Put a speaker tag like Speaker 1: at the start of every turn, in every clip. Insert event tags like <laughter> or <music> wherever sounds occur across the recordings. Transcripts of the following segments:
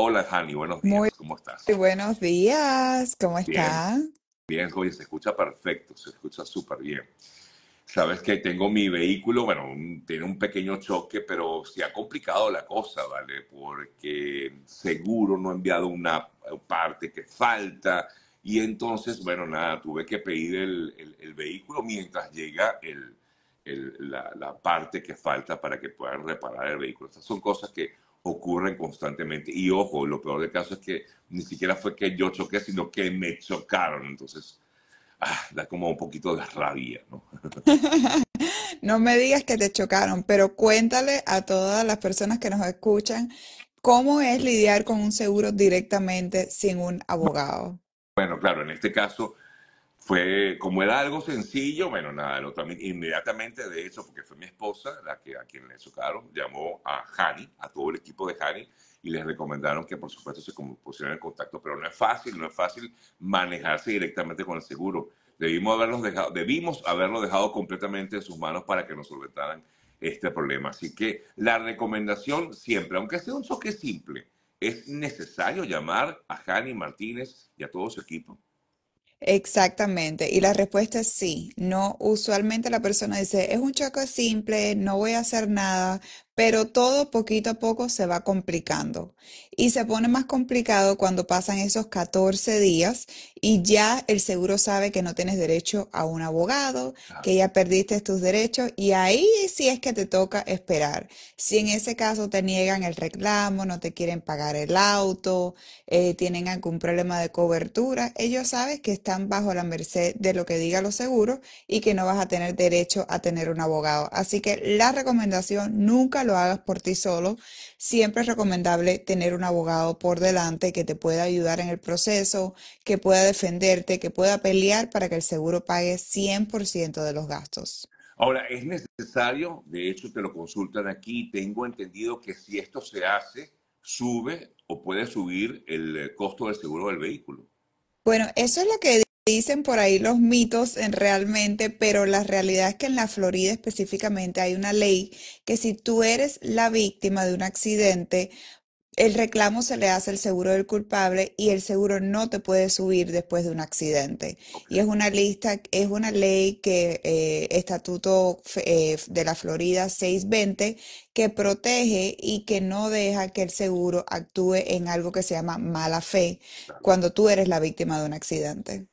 Speaker 1: Hola, Hani, buenos días. ¿Cómo estás?
Speaker 2: buenos días. ¿Cómo estás?
Speaker 1: Bien, hoy se escucha perfecto, se escucha súper bien. Sabes que tengo mi vehículo, bueno, tiene un pequeño choque, pero se ha complicado la cosa, ¿vale? Porque seguro no he enviado una parte que falta. Y entonces, bueno, nada, tuve que pedir el, vehículo mientras llega el, la parte que falta para que puedan reparar el vehículo. Estas son cosas que ocurren constantemente. Y ojo, lo peor del caso es que ni siquiera fue que yo choqué, sino que me chocaron. Entonces, ah, da como un poquito de rabia, ¿no?
Speaker 2: <laughs> no me digas que te chocaron, pero cuéntale a todas las personas que nos escuchan cómo es lidiar con un seguro directamente sin un abogado.
Speaker 1: Bueno, claro, en este caso fue como era algo sencillo, bueno, nada, también, inmediatamente de eso, porque fue mi esposa la que a quien le socaron, llamó a Jani, a todo el equipo de Jani, y les recomendaron que por supuesto se pusieran en contacto, pero no es fácil, no es fácil manejarse directamente con el seguro. Debimos haberlos dejado, debimos haberlo dejado completamente en sus manos para que nos solventaran este problema. Así que la recomendación siempre, aunque sea un soque simple, es necesario llamar a Jani Martínez y a todo su equipo
Speaker 2: Exactamente, y la respuesta es sí. No, usualmente la persona dice, es un chaco simple, no voy a hacer nada, pero todo poquito a poco se va complicando. Y se pone más complicado cuando pasan esos 14 días y ya el seguro sabe que no tienes derecho a un abogado, que ya perdiste tus derechos y ahí sí es que te toca esperar. Si en ese caso te niegan el reclamo, no te quieren pagar el auto, eh, tienen algún problema de cobertura, ellos saben que están bajo la merced de lo que diga los seguros y que no vas a tener derecho a tener un abogado. Así que la recomendación nunca lo hagas por ti solo, siempre es recomendable tener un abogado por delante que te pueda ayudar en el proceso, que pueda defenderte, que pueda pelear para que el seguro pague 100% de los gastos.
Speaker 1: Ahora, es necesario, de hecho te lo consultan aquí, tengo entendido que si esto se hace, sube o puede subir el eh, costo del seguro del vehículo.
Speaker 2: Bueno, eso es lo que dicen por ahí los mitos en realmente, pero la realidad es que en la Florida específicamente hay una ley que si tú eres la víctima de un accidente, el reclamo se le hace al seguro del culpable y el seguro no te puede subir después de un accidente. Y es una lista, es una ley que eh, Estatuto eh, de la Florida 620 que protege y que no deja que el seguro actúe en algo que se llama mala fe cuando tú eres la víctima de un accidente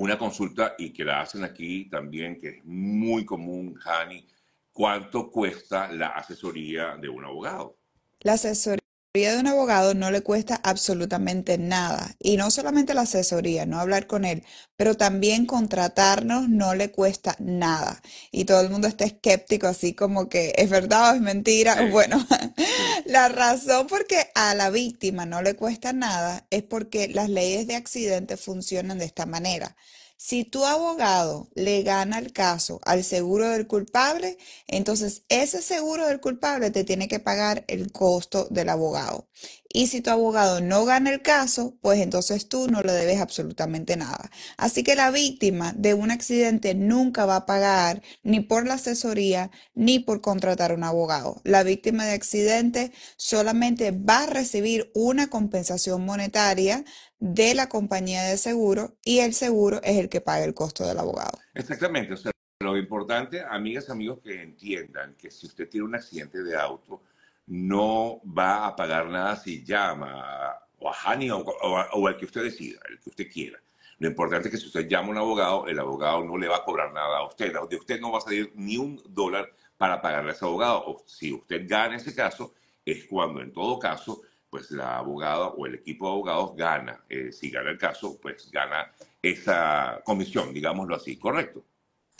Speaker 1: una consulta y que la hacen aquí también, que es muy común, Hani, ¿cuánto cuesta la asesoría de un abogado?
Speaker 2: La asesoría asesoría de un abogado no le cuesta absolutamente nada. Y no solamente la asesoría, no hablar con él, pero también contratarnos no le cuesta nada. Y todo el mundo está escéptico, así como que es verdad o es mentira. Bueno, <laughs> la razón por qué a la víctima no le cuesta nada es porque las leyes de accidente funcionan de esta manera. Si tu abogado le gana el caso al seguro del culpable, entonces ese seguro del culpable te tiene que pagar el costo del abogado. Y si tu abogado no gana el caso, pues entonces tú no le debes absolutamente nada. Así que la víctima de un accidente nunca va a pagar ni por la asesoría ni por contratar un abogado. La víctima de accidente solamente va a recibir una compensación monetaria de la compañía de seguro y el seguro es el que paga el costo del abogado.
Speaker 1: Exactamente, o sea, lo importante, amigas, amigos, que entiendan que si usted tiene un accidente de auto, no va a pagar nada si llama o a Hani o, al que usted decida, el que usted quiera. Lo importante es que si usted llama a un abogado, el abogado no le va a cobrar nada a usted. De usted no va a salir ni un dólar para pagarle a ese abogado. O si usted gana ese caso, es cuando en todo caso pues la abogada o el equipo de abogados gana, eh, si gana el caso, pues gana esa comisión, digámoslo así, ¿correcto?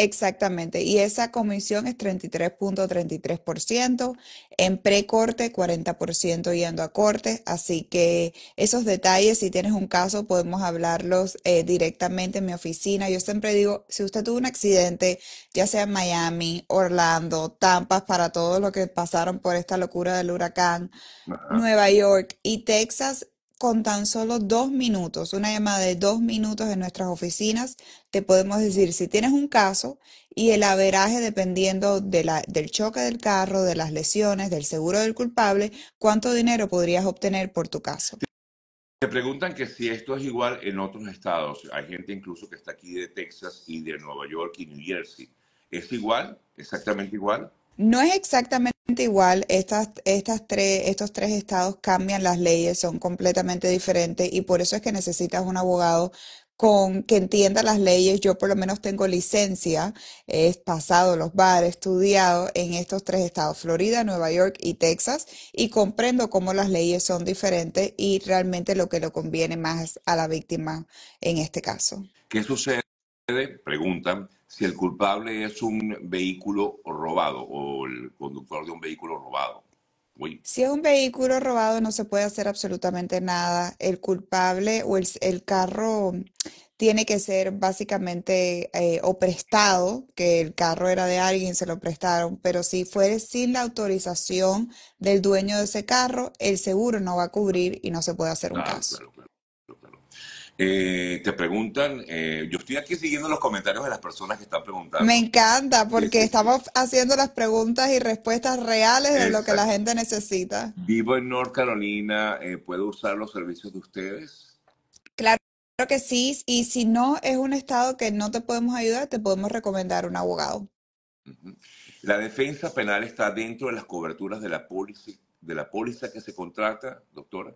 Speaker 2: Exactamente, y esa comisión es 33.33%, en precorte 40% yendo a corte, así que esos detalles, si tienes un caso, podemos hablarlos eh, directamente en mi oficina. Yo siempre digo, si usted tuvo un accidente, ya sea en Miami, Orlando, Tampas, para todos los que pasaron por esta locura del huracán, Nueva York y Texas, con tan solo dos minutos, una llamada de dos minutos en nuestras oficinas, te podemos decir si tienes un caso y el averaje dependiendo del choque del carro, de las lesiones, del seguro del culpable, cuánto dinero podrías obtener por tu caso.
Speaker 1: Te preguntan que si esto es igual en otros estados. Hay gente incluso que está aquí de Texas y de Nueva York y New Jersey. ¿Es igual? ¿Exactamente igual?
Speaker 2: No es exactamente igual, estas, estas tres, estos tres estados cambian las leyes, son completamente diferentes y por eso es que necesitas un abogado con que entienda las leyes. Yo por lo menos tengo licencia, he pasado los bares, estudiado en estos tres estados, Florida, Nueva York y Texas, y comprendo cómo las leyes son diferentes y realmente lo que le conviene más a la víctima en este caso.
Speaker 1: ¿Qué sucede? Preguntan si el culpable es un vehículo robado o el conductor de un vehículo robado.
Speaker 2: Si es un vehículo robado no se puede hacer absolutamente nada. El culpable o el, carro tiene que ser básicamente eh, o prestado, que el carro era de alguien, se lo prestaron, pero si fuere sin la autorización del dueño de ese carro, el seguro no va a cubrir y no se puede hacer un ah, caso.
Speaker 1: Eh, te preguntan, eh, yo estoy aquí siguiendo los comentarios de las personas que están preguntando. Me
Speaker 2: encanta, porque estamos haciendo las preguntas y respuestas reales de lo que la gente necesita.
Speaker 1: Vivo en North Carolina, eh, ¿puedo usar los servicios de ustedes?
Speaker 2: Claro que sí, y si no es un estado que no te podemos ayudar, te podemos recomendar un abogado.
Speaker 1: La defensa penal está dentro de las coberturas de la póliza, de la póliza que se contrata, doctora.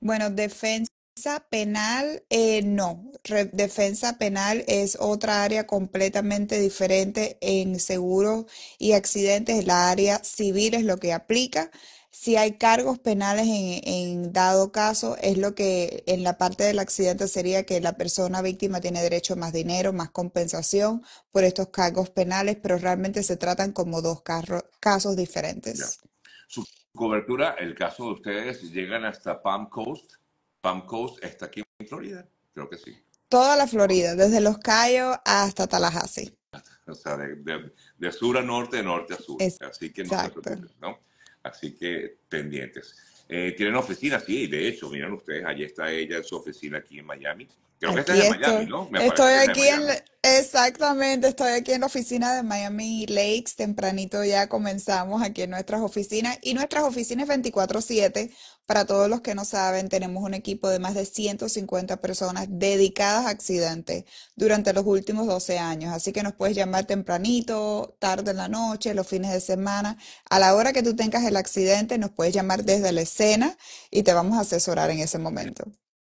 Speaker 2: Bueno, defensa Defensa penal, eh, no. defensa penal es otra área completamente diferente en seguros y accidentes. La área civil es lo que aplica. Si hay cargos penales en, dado caso, es lo que en la parte del accidente sería que la persona víctima tiene derecho a más dinero, más compensación por estos cargos penales, pero realmente se tratan como dos casos diferentes.
Speaker 1: Su cobertura, el caso de ustedes, llegan hasta Palm Coast Palm Coast está aquí en Florida, creo que sí.
Speaker 2: Toda la Florida, desde Los Cayos hasta Tallahassee.
Speaker 1: O sea, de, sur a norte, de norte a sur. Así que pendientes. Eh, tienen oficinas, sí, de hecho, miren ustedes, allí está ella en su oficina aquí en Miami estoy, aquí en,
Speaker 2: exactamente, estoy aquí en la oficina de Miami Lakes, tempranito ya comenzamos aquí en nuestras oficinas y nuestras oficinas 24/7, para todos los que no saben, tenemos un equipo de más de 150 personas dedicadas a accidentes durante los últimos 12 años, así que nos puedes llamar tempranito, tarde en la noche, los fines de semana, a la hora que tú tengas el accidente, nos puedes llamar desde la escena y te vamos a asesorar en ese momento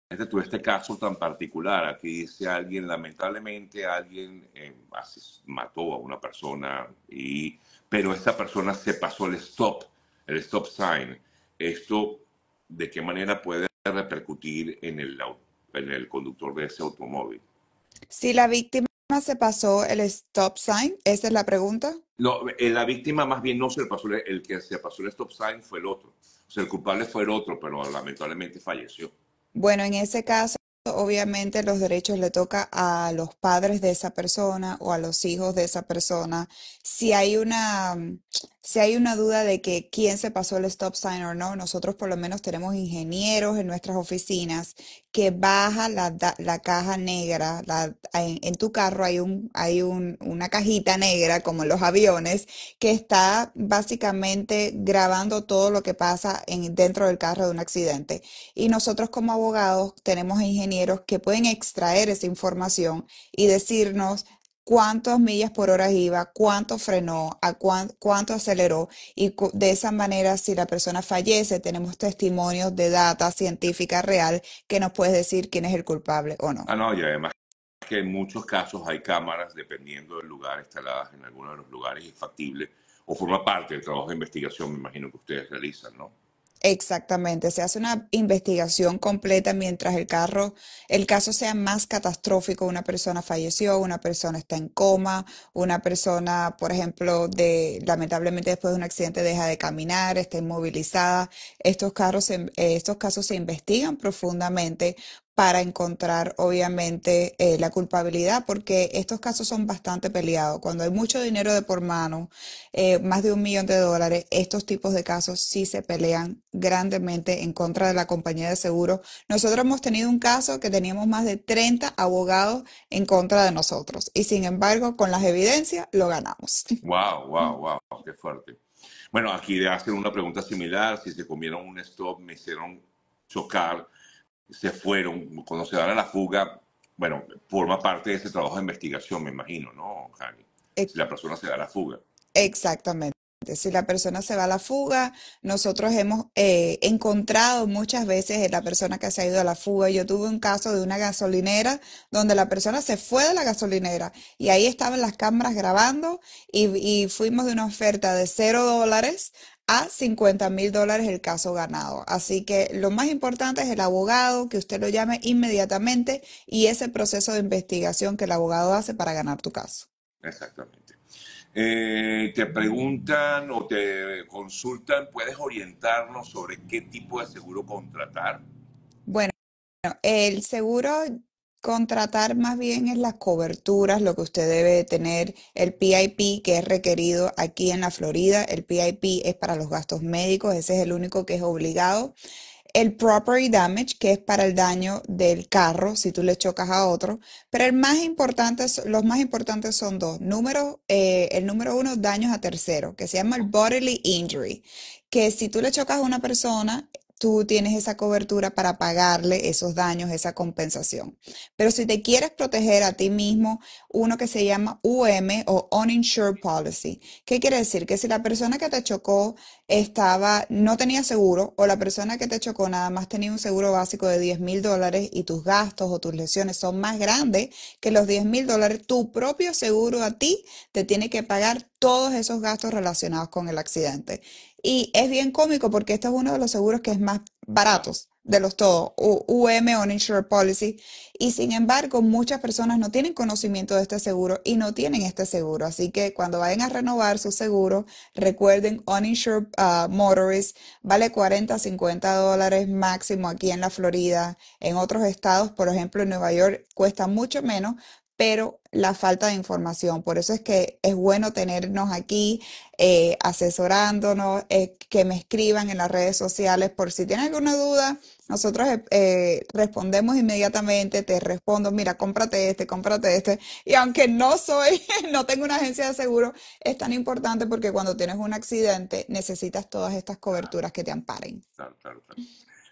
Speaker 1: tú este, este caso tan particular. Aquí dice alguien, lamentablemente alguien eh, mató a una persona, y, pero esa persona se pasó el stop, el stop sign. Esto, ¿de qué manera puede repercutir en el, en el conductor de ese automóvil?
Speaker 2: Si la víctima se pasó el stop sign, esa es la pregunta.
Speaker 1: No, eh, la víctima más bien no se pasó, el que se pasó el stop sign fue el otro. O sea, el culpable fue el otro, pero lamentablemente falleció.
Speaker 2: Bueno, en ese caso, obviamente los derechos le toca a los padres de esa persona o a los hijos de esa persona. Si hay una si hay una duda de que quién se pasó el stop sign o no, nosotros por lo menos tenemos ingenieros en nuestras oficinas que baja la, caja negra. en, tu carro hay, un, hay una cajita negra, como en los aviones, que está básicamente grabando todo lo que pasa en, dentro del carro de un accidente. Y nosotros como abogados tenemos ingenieros que pueden extraer esa información y decirnos, cuántas millas por hora iba, cuánto frenó, a cuánto aceleró. Y de esa manera, si la persona fallece, tenemos testimonios de data científica real que nos puede decir quién es el culpable o no.
Speaker 1: Ah, no, y además que en muchos casos hay cámaras, dependiendo del lugar, instaladas en algunos de los lugares, es factible o forma parte del trabajo de investigación, me imagino que ustedes realizan, ¿no?
Speaker 2: Exactamente, se hace una investigación completa mientras el carro, el caso sea más catastrófico, una persona falleció, una persona está en coma, una persona, por ejemplo, de lamentablemente después de un accidente deja de caminar, está inmovilizada. Estos carros, eh, estos casos se investigan profundamente para encontrar obviamente eh, la culpabilidad, porque estos casos son bastante peleados. Cuando hay mucho dinero de por mano, eh, más de un millón de dólares, estos tipos de casos sí se pelean grandemente en contra de la compañía de seguro. Nosotros hemos tenido un caso que teníamos más de 30 abogados en contra de nosotros y sin embargo, con las evidencias lo ganamos.
Speaker 1: ¡Wow, wow, wow! ¡Qué fuerte! Bueno, aquí de hacen una pregunta similar, si se comieron un stop, me hicieron chocar se fueron, cuando se dan a la fuga, bueno, forma parte de ese trabajo de investigación, me imagino, ¿no, Jani? la persona se da la fuga.
Speaker 2: Exactamente. Este, si la persona se va a la fuga, nosotros hemos eh, encontrado muchas veces la persona que se ha ido a la fuga. Yo tuve un caso de una gasolinera donde la persona se fue de la gasolinera y ahí estaban las cámaras grabando y, fuimos de una oferta de cero dólares a 50 mil dólares el caso ganado. Así que lo más importante es el abogado, que usted lo llame inmediatamente y ese proceso de investigación que el abogado hace para ganar tu caso.
Speaker 1: Exactamente. Eh, te preguntan o te consultan, ¿puedes orientarnos sobre qué tipo de seguro contratar?
Speaker 2: Bueno, el seguro contratar más bien es las coberturas, lo que usted debe tener, el PIP que es requerido aquí en la Florida, el PIP es para los gastos médicos, ese es el único que es obligado el property damage, que es para el daño del carro, si tú le chocas a otro, pero el más importante, los más importantes son dos. Número, eh, el número uno, daños a tercero, que se llama el bodily injury, que si tú le chocas a una persona, tú tienes esa cobertura para pagarle esos daños, esa compensación. Pero si te quieres proteger a ti mismo, uno que se llama UM o Uninsured Policy, ¿qué quiere decir? Que si la persona que te chocó estaba, no tenía seguro o la persona que te chocó nada más tenía un seguro básico de 10 mil dólares y tus gastos o tus lesiones son más grandes que los 10 mil dólares, tu propio seguro a ti te tiene que pagar todos esos gastos relacionados con el accidente. Y es bien cómico porque este es uno de los seguros que es más baratos de los todos, UM o Policy. Y sin embargo, muchas personas no tienen conocimiento de este seguro y no tienen este seguro. Así que cuando vayan a renovar su seguro, recuerden Uninsured uh, Motorist vale 40, 50 dólares máximo aquí en la Florida. En otros estados, por ejemplo, en Nueva York, cuesta mucho menos, pero la falta de información. Por eso es que es bueno tenernos aquí eh, asesorándonos, eh, que me escriban en las redes sociales por si tienen alguna duda. Nosotros eh, respondemos inmediatamente, te respondo, mira, cómprate este, cómprate este. Y aunque no soy, <laughs> no tengo una agencia de seguro, es tan importante porque cuando tienes un accidente necesitas todas estas coberturas que te amparen.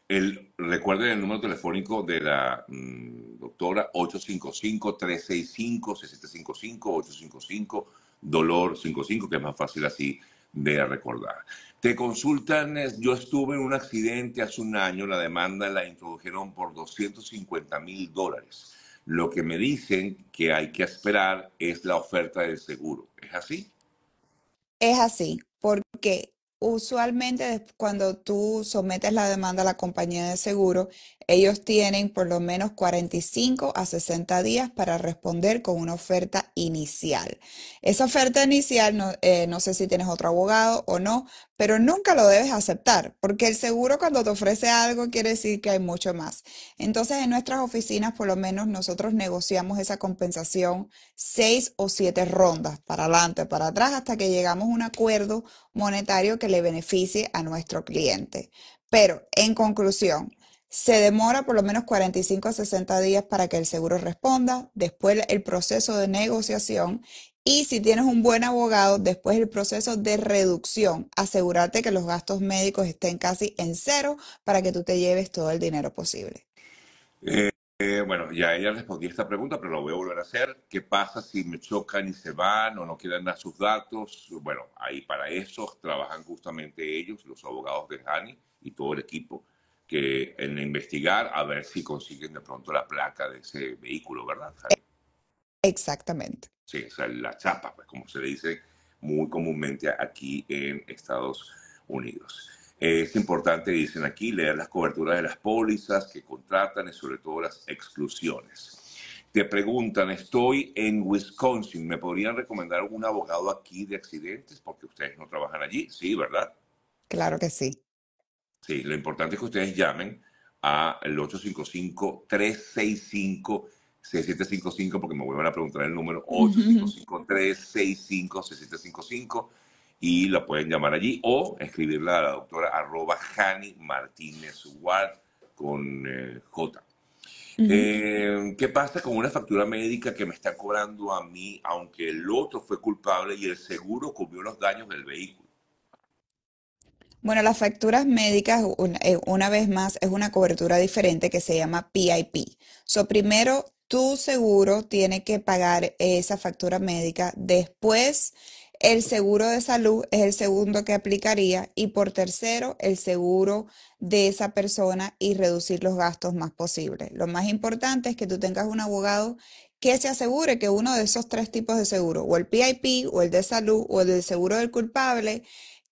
Speaker 1: El, recuerden el número telefónico de la mm, doctora 855-365-6755, 855-Dolor55, que es más fácil así de recordar. Te consultan, yo estuve en un accidente hace un año, la demanda la introdujeron por 250 mil dólares. Lo que me dicen que hay que esperar es la oferta del seguro. ¿Es así?
Speaker 2: Es así, porque Usualmente cuando tú sometes la demanda a la compañía de seguro, ellos tienen por lo menos 45 a 60 días para responder con una oferta inicial. Esa oferta inicial, eh, no, sé si tienes otro abogado o no, pero nunca lo debes aceptar, porque el seguro cuando te ofrece algo quiere decir que hay mucho más. Entonces, en nuestras oficinas, por lo menos nosotros negociamos esa compensación seis o siete rondas, para adelante, para atrás, hasta que llegamos a un acuerdo monetario que le beneficie a nuestro cliente. Pero, en conclusión, se demora por lo menos 45 a 60 días para que el seguro responda, después el proceso de negociación y si tienes un buen abogado, después el proceso de reducción, Asegúrate que los gastos médicos estén casi en cero para que tú te lleves todo el dinero
Speaker 1: posible. Eh, eh, bueno, ya ella respondí esta pregunta, pero lo voy a volver a hacer. ¿Qué pasa si me chocan y se van o no quieren dar sus datos? Bueno, ahí para eso trabajan justamente ellos, los abogados de Hani y todo el equipo que en investigar a ver si consiguen de pronto la placa de ese vehículo, ¿verdad?
Speaker 2: Exactamente.
Speaker 1: Sí, o sea, la chapa, pues, como se le dice muy comúnmente aquí en Estados Unidos. Es importante, dicen aquí, leer las coberturas de las pólizas que contratan y sobre todo las exclusiones. Te preguntan, estoy en Wisconsin, ¿me podrían recomendar algún abogado aquí de accidentes? Porque ustedes no trabajan allí, sí, ¿verdad?
Speaker 2: Claro que sí.
Speaker 1: Sí, lo importante es que ustedes llamen al 855-365-6755, porque me vuelven a preguntar el número 855-365-6755, y la pueden llamar allí o escribirla a la doctora arroba Jani Martínez Ward con eh, J. Eh, ¿Qué pasa con una factura médica que me está cobrando a mí, aunque el otro fue culpable y el seguro cubrió los daños del vehículo?
Speaker 2: Bueno, las facturas médicas, eh, una vez más, es una cobertura diferente que se llama PIP. So, primero, tu seguro tiene que pagar esa factura médica. Después, el seguro de salud es el segundo que aplicaría. Y por tercero, el seguro de esa persona y reducir los gastos más posible. Lo más importante es que tú tengas un abogado que se asegure que uno de esos tres tipos de seguro, o el PIP, o el de salud, o el de seguro del culpable,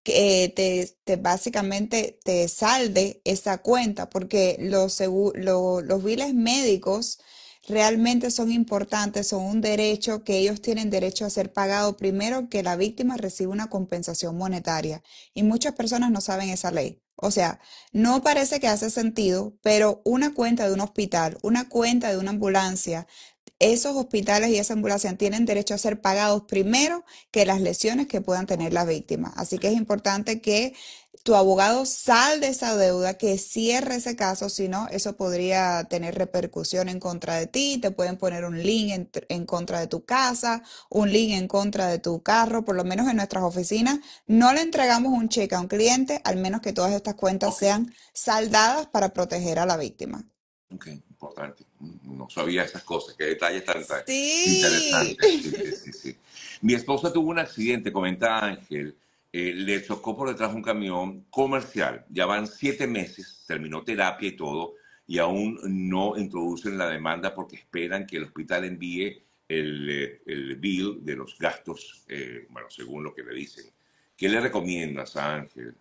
Speaker 2: que te, básicamente te salde esa cuenta, porque los, lo, los biles médicos realmente son importantes, son un derecho que ellos tienen derecho a ser pagado primero que la víctima reciba una compensación monetaria. Y muchas personas no saben esa ley. O sea, no parece que hace sentido, pero una cuenta de un hospital, una cuenta de una ambulancia, esos hospitales y esa ambulancia tienen derecho a ser pagados primero que las lesiones que puedan tener la víctima. Así que es importante que tu abogado salde esa deuda, que cierre ese caso, si no, eso podría tener repercusión en contra de ti, te pueden poner un link en, contra de tu casa, un link en contra de tu carro, por lo menos en nuestras oficinas, no le entregamos un cheque a un cliente, al menos que todas estas cuentas sean saldadas para proteger a la
Speaker 1: víctima importante. No sabía esas cosas, qué detalles tan, tan sí. Mi esposa tuvo un accidente, comenta Ángel, eh, le chocó por detrás un camión comercial. Ya van siete meses, terminó terapia y todo, y aún no introducen la demanda porque esperan que el hospital envíe el, eh, bill de los gastos, eh, bueno, según lo que le dicen. ¿Qué le recomiendas Ángel?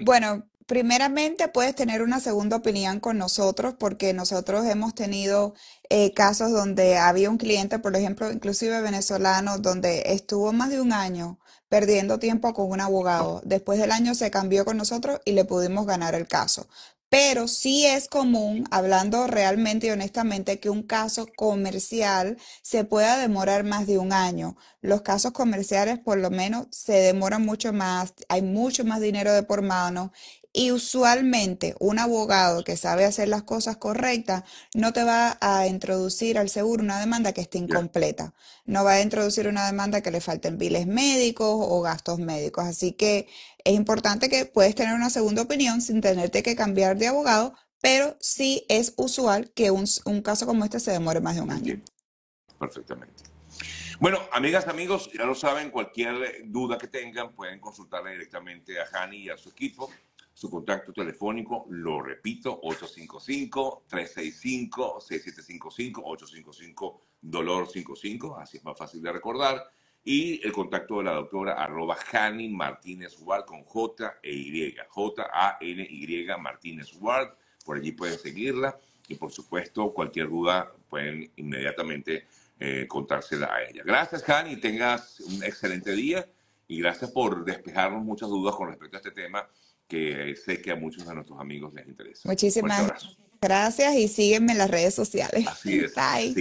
Speaker 1: Bueno,
Speaker 2: Primeramente, puedes tener una segunda opinión con nosotros porque nosotros hemos tenido eh, casos donde había un cliente, por ejemplo, inclusive venezolano, donde estuvo más de un año perdiendo tiempo con un abogado. Después del año se cambió con nosotros y le pudimos ganar el caso. Pero sí es común, hablando realmente y honestamente, que un caso comercial se pueda demorar más de un año. Los casos comerciales por lo menos se demoran mucho más, hay mucho más dinero de por mano y usualmente un abogado que sabe hacer las cosas correctas no te va a introducir al seguro una demanda que esté incompleta. No va a introducir una demanda que le falten biles médicos o gastos médicos. Así que es importante que puedes tener una segunda opinión sin tenerte que cambiar de abogado, pero sí es usual que un, un caso como este se demore más de un año.
Speaker 1: Perfectamente. Bueno, amigas, amigos, ya lo saben, cualquier eh, duda que tengan pueden consultarle directamente a Hani y a su equipo. Su contacto telefónico, lo repito, 855-365-6755, 855-Dolor55, así es más fácil de recordar. Y el contacto de la doctora arroba Jani Martínez Ward con J e Y, J-A-N-Y Martínez Ward. Por allí pueden seguirla y por supuesto cualquier duda pueden inmediatamente eh, contársela a ella. Gracias, Jani, tengas un excelente día y gracias por despejarnos muchas dudas con respecto a este tema que sé que a muchos de nuestros amigos les interesa. Muchísimas
Speaker 2: gracias y sígueme en las redes sociales.
Speaker 1: Así <laughs> Bye.